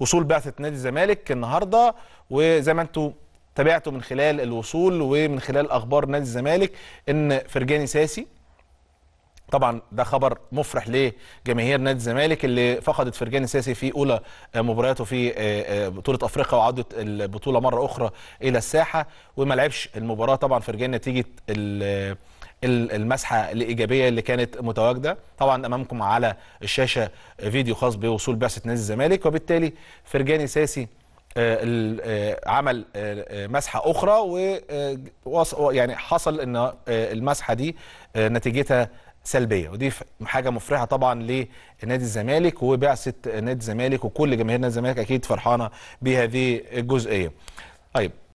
وصول بعثه نادي الزمالك النهارده وزي ما انتم تابعتوا من خلال الوصول ومن خلال اخبار نادي الزمالك ان فرجاني ساسي طبعا ده خبر مفرح لجماهير نادي الزمالك اللي فقدت فرجاني ساسي في اولى مبارياته في آه، آه، بطوله افريقيا وعادت البطوله مره اخرى الى الساحه وما لعبش المباراه طبعا فرجاني نتيجه المسحه الايجابيه اللي كانت متواجده طبعا امامكم على الشاشه فيديو خاص بوصول بعثه نادي الزمالك وبالتالي فرجاني ساسي آه، آه، عمل آه، مسحه اخرى و يعني حصل ان المسحه دي نتيجتها سلبيه ودي حاجه مفرحه طبعا لنادي الزمالك وبعثه نادي الزمالك وكل جماهير نادي الزمالك اكيد فرحانه بهذه الجزئيه. طيب